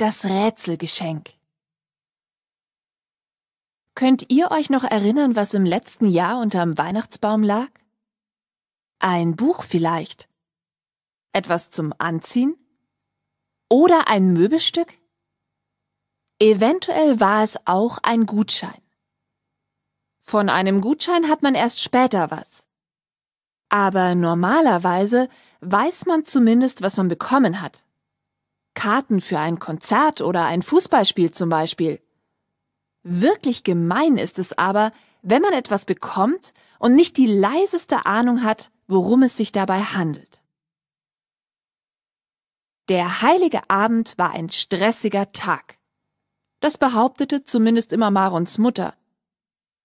Das Rätselgeschenk. Könnt ihr euch noch erinnern, was im letzten Jahr unterm Weihnachtsbaum lag? Ein Buch vielleicht. Etwas zum Anziehen? Oder ein Möbelstück? Eventuell war es auch ein Gutschein. Von einem Gutschein hat man erst später was. Aber normalerweise weiß man zumindest, was man bekommen hat. Karten für ein Konzert oder ein Fußballspiel zum Beispiel. Wirklich gemein ist es aber, wenn man etwas bekommt und nicht die leiseste Ahnung hat, worum es sich dabei handelt. Der heilige Abend war ein stressiger Tag. Das behauptete zumindest immer Marons Mutter.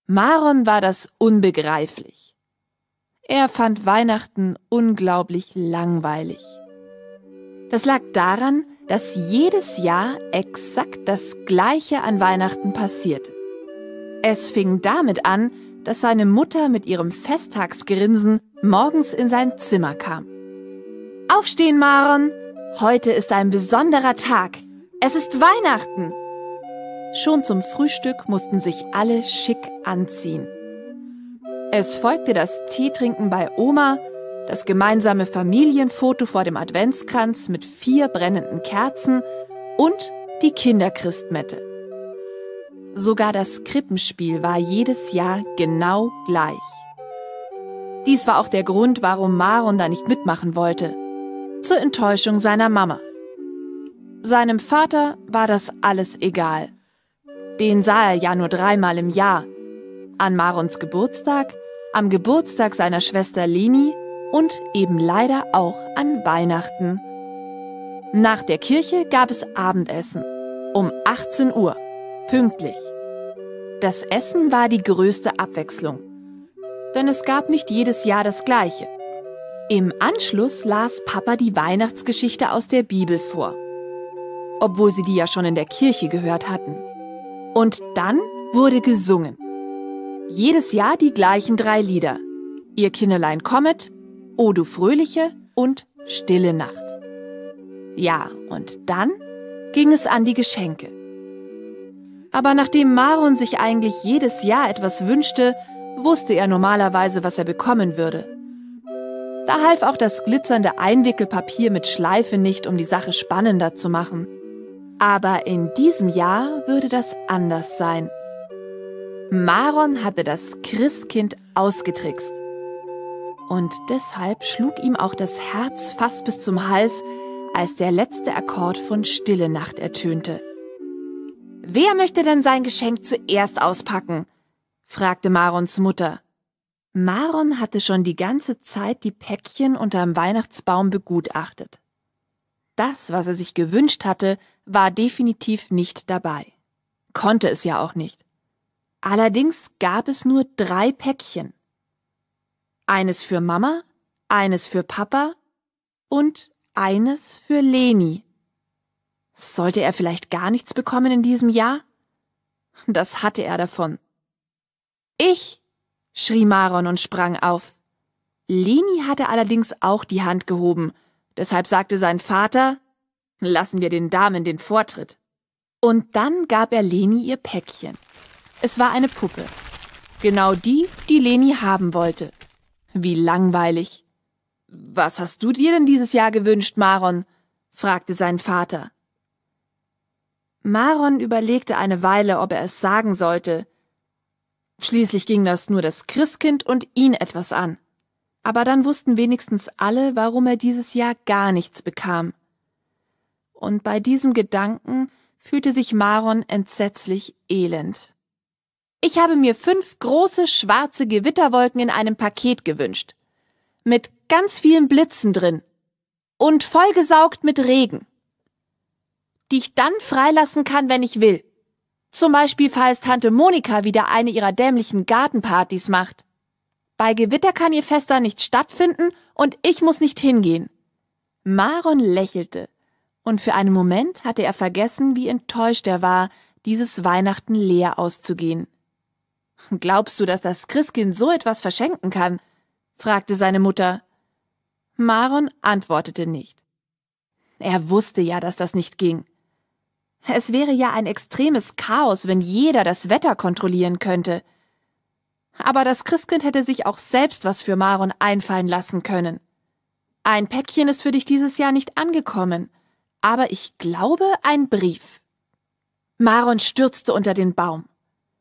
Maron war das unbegreiflich. Er fand Weihnachten unglaublich langweilig. Das lag daran, dass jedes Jahr exakt das Gleiche an Weihnachten passierte. Es fing damit an, dass seine Mutter mit ihrem Festtagsgrinsen morgens in sein Zimmer kam. Aufstehen, Maron! Heute ist ein besonderer Tag. Es ist Weihnachten! Schon zum Frühstück mussten sich alle schick anziehen. Es folgte das Teetrinken bei Oma, das gemeinsame Familienfoto vor dem Adventskranz mit vier brennenden Kerzen und die Kinderchristmette. Sogar das Krippenspiel war jedes Jahr genau gleich. Dies war auch der Grund, warum Maron da nicht mitmachen wollte. Zur Enttäuschung seiner Mama. Seinem Vater war das alles egal. Den sah er ja nur dreimal im Jahr. An Marons Geburtstag, am Geburtstag seiner Schwester Leni und eben leider auch an Weihnachten. Nach der Kirche gab es Abendessen um 18 Uhr, pünktlich. Das Essen war die größte Abwechslung, denn es gab nicht jedes Jahr das gleiche. Im Anschluss las Papa die Weihnachtsgeschichte aus der Bibel vor, obwohl sie die ja schon in der Kirche gehört hatten. Und dann wurde gesungen. Jedes Jahr die gleichen drei Lieder. Ihr Kinderlein kommet, O du fröhliche und stille Nacht. Ja, und dann ging es an die Geschenke. Aber nachdem Maron sich eigentlich jedes Jahr etwas wünschte, wusste er normalerweise, was er bekommen würde. Da half auch das glitzernde Einwickelpapier mit Schleife nicht, um die Sache spannender zu machen. Aber in diesem Jahr würde das anders sein. Maron hatte das Christkind ausgetrickst. Und deshalb schlug ihm auch das Herz fast bis zum Hals, als der letzte Akkord von Stille Nacht ertönte. Wer möchte denn sein Geschenk zuerst auspacken? fragte Marons Mutter. Maron hatte schon die ganze Zeit die Päckchen unterm Weihnachtsbaum begutachtet. Das, was er sich gewünscht hatte, war definitiv nicht dabei. Konnte es ja auch nicht. Allerdings gab es nur drei Päckchen eines für Mama, eines für Papa und eines für Leni. Sollte er vielleicht gar nichts bekommen in diesem Jahr? Das hatte er davon. Ich, schrie Maron und sprang auf. Leni hatte allerdings auch die Hand gehoben, deshalb sagte sein Vater, lassen wir den Damen den Vortritt. Und dann gab er Leni ihr Päckchen. Es war eine Puppe. Genau die, die Leni haben wollte. Wie langweilig. Was hast du dir denn dieses Jahr gewünscht, Maron? fragte sein Vater. Maron überlegte eine Weile, ob er es sagen sollte. Schließlich ging das nur das Christkind und ihn etwas an. Aber dann wussten wenigstens alle, warum er dieses Jahr gar nichts bekam. Und bei diesem Gedanken fühlte sich Maron entsetzlich elend. Ich habe mir fünf große schwarze Gewitterwolken in einem Paket gewünscht. Mit ganz vielen Blitzen drin. Und vollgesaugt mit Regen. Die ich dann freilassen kann, wenn ich will. Zum Beispiel, falls Tante Monika wieder eine ihrer dämlichen Gartenpartys macht. Bei Gewitter kann ihr Fest da nicht stattfinden und ich muss nicht hingehen. Maron lächelte. Und für einen Moment hatte er vergessen, wie enttäuscht er war, dieses Weihnachten leer auszugehen. Glaubst du, dass das Christkind so etwas verschenken kann? fragte seine Mutter. Maron antwortete nicht. Er wusste ja, dass das nicht ging. Es wäre ja ein extremes Chaos, wenn jeder das Wetter kontrollieren könnte. Aber das Christkind hätte sich auch selbst was für Maron einfallen lassen können. Ein Päckchen ist für dich dieses Jahr nicht angekommen, aber ich glaube ein Brief. Maron stürzte unter den Baum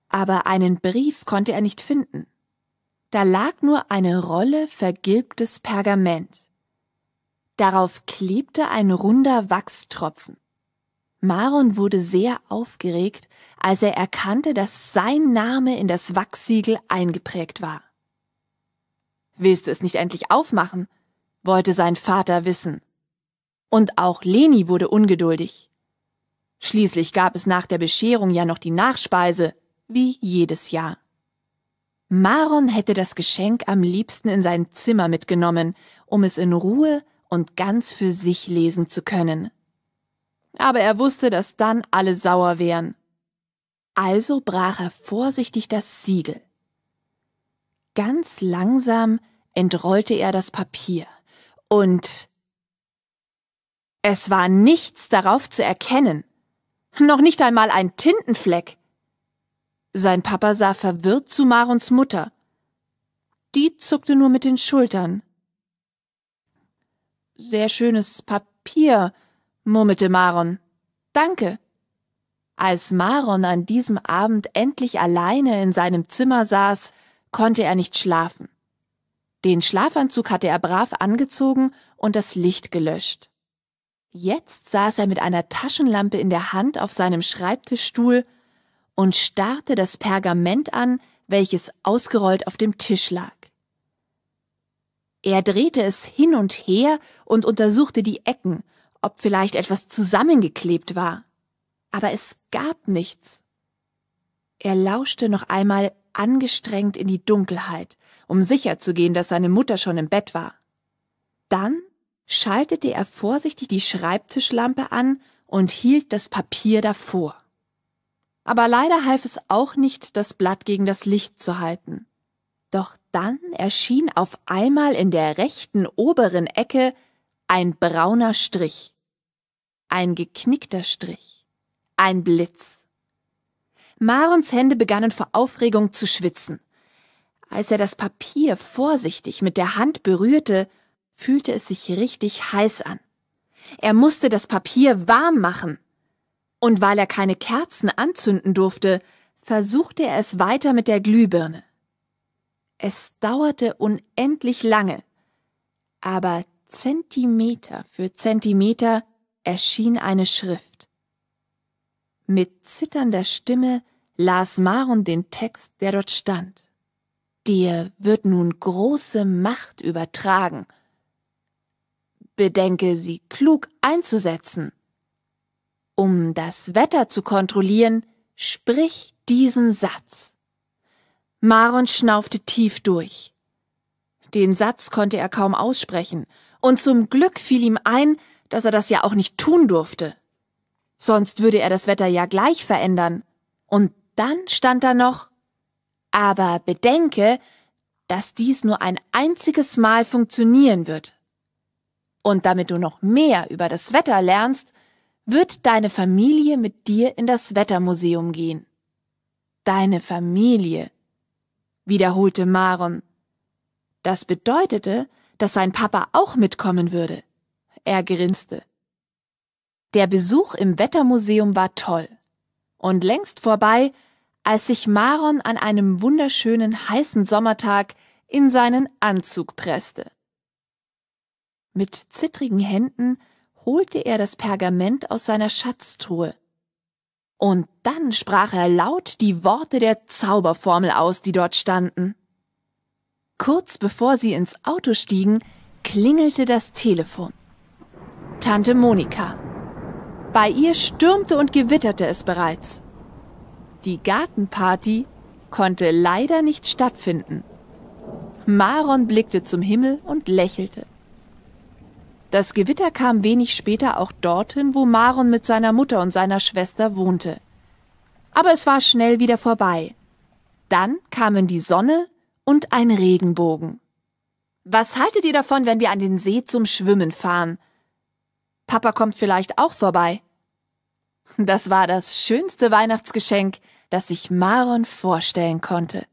aber einen Brief konnte er nicht finden. Da lag nur eine Rolle vergilbtes Pergament. Darauf klebte ein runder Wachstropfen. Maron wurde sehr aufgeregt, als er erkannte, dass sein Name in das Wachsiegel eingeprägt war. Willst du es nicht endlich aufmachen? wollte sein Vater wissen. Und auch Leni wurde ungeduldig. Schließlich gab es nach der Bescherung ja noch die Nachspeise, wie jedes Jahr. Maron hätte das Geschenk am liebsten in sein Zimmer mitgenommen, um es in Ruhe und ganz für sich lesen zu können. Aber er wusste, dass dann alle sauer wären. Also brach er vorsichtig das Siegel. Ganz langsam entrollte er das Papier und es war nichts darauf zu erkennen. Noch nicht einmal ein Tintenfleck. Sein Papa sah verwirrt zu Marons Mutter. Die zuckte nur mit den Schultern. Sehr schönes Papier, murmelte Maron. Danke. Als Maron an diesem Abend endlich alleine in seinem Zimmer saß, konnte er nicht schlafen. Den Schlafanzug hatte er brav angezogen und das Licht gelöscht. Jetzt saß er mit einer Taschenlampe in der Hand auf seinem Schreibtischstuhl und starrte das Pergament an, welches ausgerollt auf dem Tisch lag. Er drehte es hin und her und untersuchte die Ecken, ob vielleicht etwas zusammengeklebt war. Aber es gab nichts. Er lauschte noch einmal angestrengt in die Dunkelheit, um sicherzugehen, dass seine Mutter schon im Bett war. Dann schaltete er vorsichtig die Schreibtischlampe an und hielt das Papier davor. Aber leider half es auch nicht, das Blatt gegen das Licht zu halten. Doch dann erschien auf einmal in der rechten oberen Ecke ein brauner Strich, ein geknickter Strich, ein Blitz. Marons Hände begannen vor Aufregung zu schwitzen. Als er das Papier vorsichtig mit der Hand berührte, fühlte es sich richtig heiß an. Er musste das Papier warm machen. Und weil er keine Kerzen anzünden durfte, versuchte er es weiter mit der Glühbirne. Es dauerte unendlich lange, aber Zentimeter für Zentimeter erschien eine Schrift. Mit zitternder Stimme las Maron den Text, der dort stand. Dir wird nun große Macht übertragen. Bedenke sie klug einzusetzen. Um das Wetter zu kontrollieren, sprich diesen Satz. Maron schnaufte tief durch. Den Satz konnte er kaum aussprechen, und zum Glück fiel ihm ein, dass er das ja auch nicht tun durfte. Sonst würde er das Wetter ja gleich verändern. Und dann stand da noch Aber bedenke, dass dies nur ein einziges Mal funktionieren wird. Und damit du noch mehr über das Wetter lernst, wird deine Familie mit dir in das Wettermuseum gehen. Deine Familie, wiederholte Maron. Das bedeutete, dass sein Papa auch mitkommen würde. Er grinste. Der Besuch im Wettermuseum war toll und längst vorbei, als sich Maron an einem wunderschönen heißen Sommertag in seinen Anzug presste. Mit zittrigen Händen holte er das Pergament aus seiner Schatztruhe. Und dann sprach er laut die Worte der Zauberformel aus, die dort standen. Kurz bevor sie ins Auto stiegen, klingelte das Telefon. Tante Monika. Bei ihr stürmte und gewitterte es bereits. Die Gartenparty konnte leider nicht stattfinden. Maron blickte zum Himmel und lächelte. Das Gewitter kam wenig später auch dorthin, wo Maron mit seiner Mutter und seiner Schwester wohnte. Aber es war schnell wieder vorbei. Dann kamen die Sonne und ein Regenbogen. Was haltet ihr davon, wenn wir an den See zum Schwimmen fahren? Papa kommt vielleicht auch vorbei. Das war das schönste Weihnachtsgeschenk, das sich Maron vorstellen konnte.